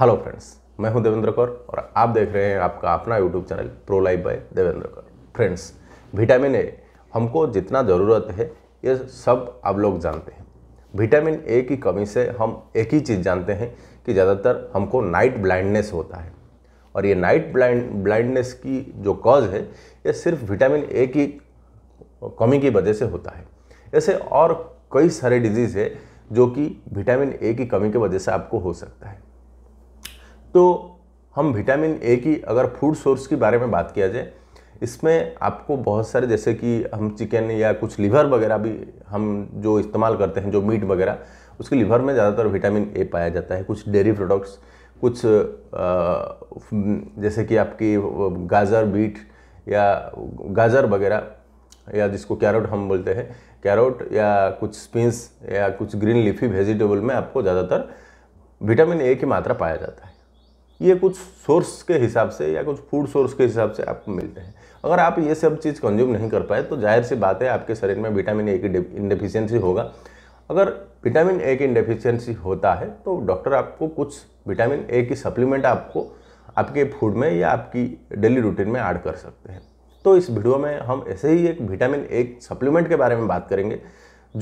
hello friends मैं हूं देवेंद्र कौर और आप देख रहे हैं आपका अपना YouTube channel pro life by Devendra Kaur friends vitamin A हमको जितना ज़रूरत है ये सब आप लोग जानते हैं विटामिन ए की कमी से हम एक ही चीज़ जानते हैं कि ज़्यादातर हमको नाइट ब्लाइंडनेस होता है और ये नाइट ब्लाइंड ब्लाइंडनेस की जो कॉज है ये सिर्फ विटामिन ए की कमी की वजह से होता है ऐसे और कई सारे डिजीज़ है जो कि विटामिन ए की कमी की वजह से आपको हो सकता है तो हम विटामिन ए की अगर फूड सोर्स के बारे में बात किया जाए इसमें आपको बहुत सारे जैसे कि हम चिकन या कुछ लीवर वगैरह भी हम जो इस्तेमाल करते हैं जो मीट वगैरह उसके लीवर में ज़्यादातर विटामिन ए पाया जाता है कुछ डेयरी प्रोडक्ट्स कुछ जैसे कि आपकी गाजर बीट या गाजर वगैरह या जिसको कैरोट हम बोलते हैं कैरोट या कुछ स्पिन्स या कुछ ग्रीन लीफी वेजिटेबल में आपको ज़्यादातर विटामिन ए की मात्रा पाया जाता है ये कुछ सोर्स के हिसाब से या कुछ फूड सोर्स के हिसाब से आपको मिलते हैं अगर आप ये सब चीज़ कंज्यूम नहीं कर पाए तो जाहिर सी बात है आपके शरीर में विटामिन ए की डेफिशिएंसी होगा अगर विटामिन ए की डेफिशिएंसी होता है तो डॉक्टर आपको कुछ विटामिन ए की सप्लीमेंट आपको आपके फूड में या आपकी डेली रूटीन में ऐड कर सकते हैं तो इस वीडियो में हम ऐसे ही एक विटामिन ए सप्लीमेंट के बारे में बात करेंगे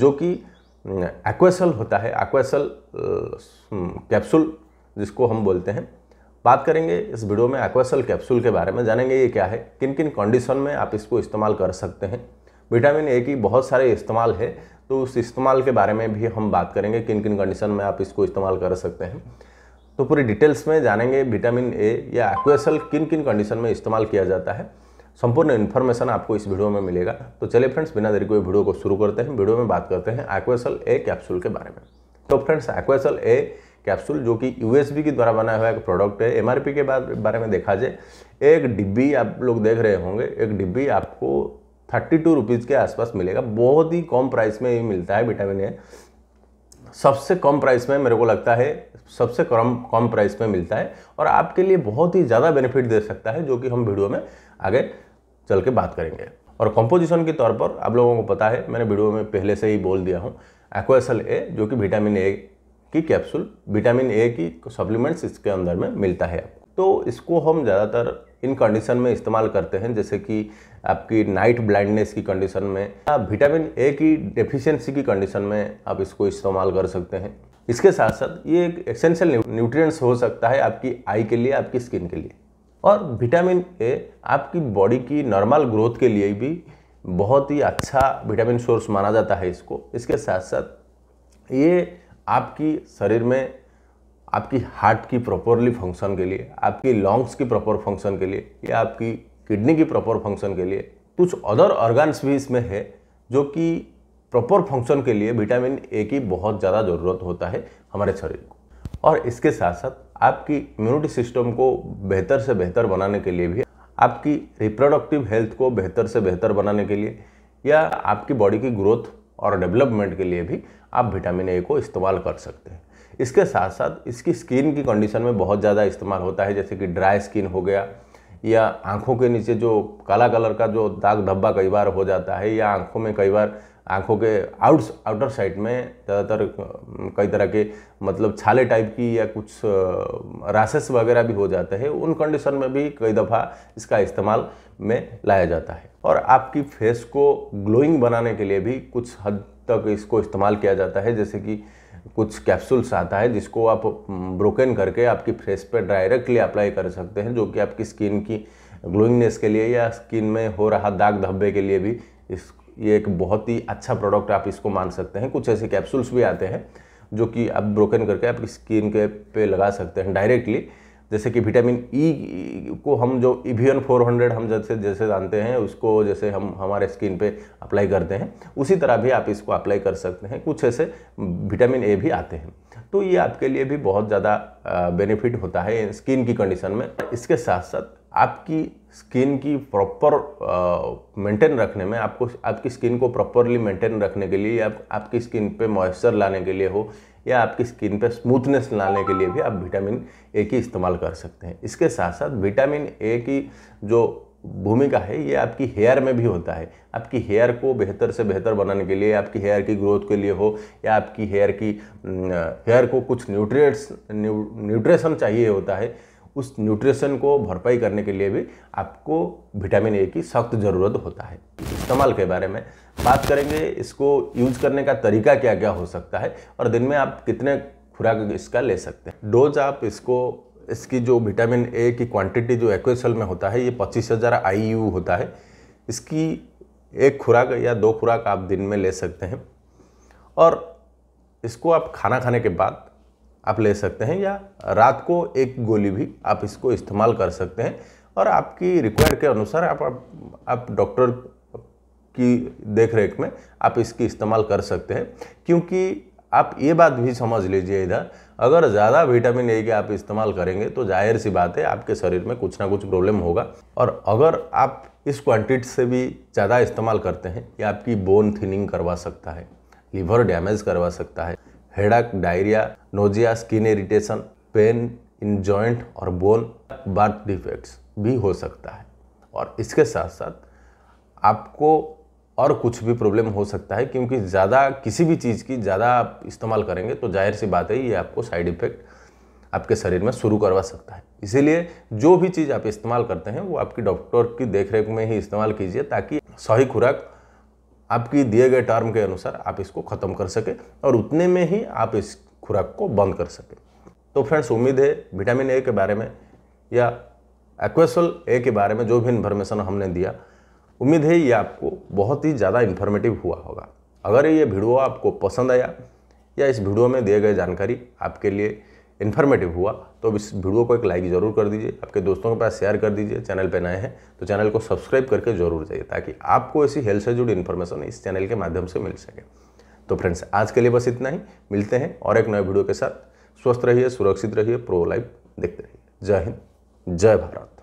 जो कि एक्वेसल होता है एक्वेसल कैप्सूल जिसको हम बोलते हैं बात करेंगे इस वीडियो में एक्वासल कैप्सूल के बारे में जानेंगे ये क्या है किन किन कंडीशन में आप इसको इस्तेमाल कर सकते हैं विटामिन ए की बहुत सारे इस्तेमाल है तो उस इस्तेमाल के बारे में भी हम बात करेंगे किन किन कंडीशन में आप इसको इस्तेमाल कर सकते हैं तो पूरी डिटेल्स में जानेंगे विटामिन ए या एक्वेसल किन किन कंडीशन में इस्तेमाल किया जाता है संपूर्ण इन्फॉर्मेशन आपको इस वीडियो में मिलेगा तो चलिए फ्रेंड्स बिना देरी कोई वीडियो को शुरू करते हैं वीडियो में बात करते हैं एक्वेसल ए कैप्सूल के बारे में तो फ्रेंड्स एक्वेसल ए कैप्सूल जो कि यूएसबी के द्वारा बनाया हुआ एक प्रोडक्ट है एमआरपी के बारे में देखा जाए एक डिब्बी आप लोग देख रहे होंगे एक डिब्बी आपको थर्टी टू रुपीज़ के आसपास मिलेगा बहुत ही कम प्राइस में ये मिलता है विटामिन ए सबसे कम प्राइस में मेरे को लगता है सबसे कम कम प्राइस में मिलता है और आपके लिए बहुत ही ज़्यादा बेनिफिट दे सकता है जो कि हम वीडियो में आगे चल के बात करेंगे और कंपोजिशन के तौर पर आप लोगों को पता है मैंने वीडियो में पहले से ही बोल दिया हूँ एक्वासल ए जो कि विटामिन ए की कैप्सूल विटामिन ए की सप्लीमेंट्स इसके अंदर में मिलता है तो इसको हम ज़्यादातर इन कंडीशन में इस्तेमाल करते हैं जैसे कि आपकी नाइट ब्लाइंडनेस की कंडीशन में या विटामिन ए की डेफिशिएंसी की कंडीशन में आप इसको इस्तेमाल कर सकते हैं इसके साथ साथ ये एक एसेंशियल न्यूट्रिएंट्स हो सकता है आपकी आई के लिए आपकी स्किन के लिए और विटामिन ए आपकी बॉडी की नॉर्मल ग्रोथ के लिए भी बहुत ही अच्छा विटामिन सोर्स माना जाता है इसको इसके साथ साथ ये आपकी शरीर में आपकी हार्ट की प्रॉपरली फंक्शन के लिए आपकी लंग्स की प्रॉपर फंक्शन के लिए या आपकी किडनी की प्रॉपर फंक्शन के लिए कुछ अदर ऑर्गन्स भी इसमें है जो कि प्रॉपर फंक्शन के लिए विटामिन ए की बहुत ज़्यादा ज़रूरत होता है हमारे शरीर को और इसके साथ साथ आपकी इम्यूनिटी सिस्टम को बेहतर से बेहतर बनाने के लिए भी आपकी रिप्रोडक्टिव हेल्थ को बेहतर से बेहतर बनाने के लिए या आपकी बॉडी की ग्रोथ और डेवलपमेंट के लिए भी आप विटामिन ए को इस्तेमाल कर सकते हैं इसके साथ साथ इसकी स्किन की कंडीशन में बहुत ज़्यादा इस्तेमाल होता है जैसे कि ड्राई स्किन हो गया या आँखों के नीचे जो काला कलर का जो दाग धब्बा कई बार हो जाता है या आँखों में कई बार आँखों के आउट आउटर साइड में ज़्यादातर कई तरह के मतलब छाले टाइप की या कुछ रासेस वगैरह भी हो जाते हैं उन कंडीशन में भी कई दफ़ा इसका इस्तेमाल में लाया जाता है और आपकी फेस को ग्लोइंग बनाने के लिए भी कुछ हद तक इसको इस्तेमाल किया जाता है जैसे कि कुछ कैप्सूल्स आता है जिसको आप ब्रोकन हम्म, करके आपकी फेस पर डायरेक्टली अप्लाई कर सकते हैं जो कि आपकी स्किन की ग्लोइंगनेस के लिए या स्किन में हो रहा दाग धब्बे के लिए भी इस ये एक बहुत ही अच्छा प्रोडक्ट आप इसको मान सकते हैं कुछ ऐसे कैप्सूल्स भी आते हैं जो कि आप ब्रोकन करके आपकी स्किन के पे लगा सकते हैं डायरेक्टली जैसे कि विटामिन ई e को हम जो इवियन 400 हम जैसे जैसे जानते हैं उसको जैसे हम हमारे स्किन पे अप्लाई करते हैं उसी तरह भी आप इसको अप्लाई कर सकते हैं कुछ ऐसे विटामिन ए भी आते हैं तो ये आपके लिए भी बहुत ज़्यादा बेनिफिट होता है स्किन की कंडीशन में इसके साथ साथ आपकी स्किन की प्रॉपर मेंटेन रखने में आपको आपकी स्किन को प्रॉपरली मेंटेन रखने के लिए आप आपकी स्किन पे मॉइस्चर लाने के लिए हो या आपकी स्किन पे स्मूथनेस लाने के लिए भी आप विटामिन ए की इस्तेमाल कर सकते हैं इसके साथ साथ विटामिन ए की जो भूमिका है ये आपकी हेयर में भी होता है आपकी हेयर को बेहतर से बेहतर बनाने के लिए आपकी हेयर की ग्रोथ के लिए हो या आपकी हेयर की हेयर को कुछ न्यूट्रिएट्स न्यू, न्यूट्रिशन चाहिए होता है उस न्यूट्रिशन को भरपाई करने के लिए भी आपको विटामिन ए की सख्त ज़रूरत होता है इस्तेमाल के बारे में बात करेंगे इसको यूज करने का तरीका क्या क्या हो सकता है और दिन में आप कितने खुराक इसका ले सकते हैं डोज आप इसको इसकी जो विटामिन ए की क्वांटिटी जो एक्वेसल में होता है ये पच्चीस हज़ार आई होता है इसकी एक खुराक या दो खुराक आप दिन में ले सकते हैं और इसको आप खाना खाने के बाद आप ले सकते हैं या रात को एक गोली भी आप इसको इस्तेमाल कर सकते हैं और आपकी रिक्वायर के अनुसार आप आप, आप डॉक्टर की देख रेख में आप इसकी इस्तेमाल कर सकते हैं क्योंकि आप ये बात भी समझ लीजिए इधर अगर ज़्यादा विटामिन ए के आप इस्तेमाल करेंगे तो जाहिर सी बात है आपके शरीर में कुछ ना कुछ प्रॉब्लम होगा और अगर आप इस क्वांटिटी से भी ज़्यादा इस्तेमाल करते हैं ये आपकी बोन थिनिंग करवा सकता है लीवर डैमेज करवा सकता है headache diarrhoea nausea skin irritation pain in joint और बोन बर्थ डिफेक्ट्स भी हो सकता है और इसके साथ साथ आपको और कुछ भी प्रॉब्लम हो सकता है क्योंकि ज़्यादा किसी भी चीज़ की ज़्यादा आप इस्तेमाल करेंगे तो जाहिर सी बात है ये आपको साइड इफ़ेक्ट आपके शरीर में शुरू करवा सकता है इसीलिए जो भी चीज़ आप इस्तेमाल करते हैं वो आपकी डॉक्टर की देखरेख में ही इस्तेमाल कीजिए ताकि सही खुराक आपकी दिए गए टर्म के अनुसार आप इसको ख़त्म कर सके और उतने में ही आप इस खुराक को बंद कर सके तो फ्रेंड्स उम्मीद है विटामिन ए के बारे में या एक्वेसल ए के बारे में जो भी इन्फॉर्मेशन हमने दिया उम्मीद है ये आपको बहुत ही ज़्यादा इन्फॉर्मेटिव हुआ होगा अगर ये वीडियो आपको पसंद आया या इस वीडियो में दिए गए जानकारी आपके लिए इन्फॉर्मेटिव हुआ तो इस वीडियो को एक लाइक ज़रूर कर दीजिए आपके दोस्तों के पास शेयर कर दीजिए चैनल पर नए हैं तो चैनल को सब्सक्राइब करके जरूर जाइए ताकि आपको ऐसी हेल्थ से जुड़ी इन्फॉर्मेशन इस चैनल के माध्यम से मिल सके तो फ्रेंड्स आज के लिए बस इतना ही मिलते हैं और एक नए वीडियो के साथ स्वस्थ रहिए सुरक्षित रहिए प्रो लाइफ देखते रहिए जय हिंद जय भारत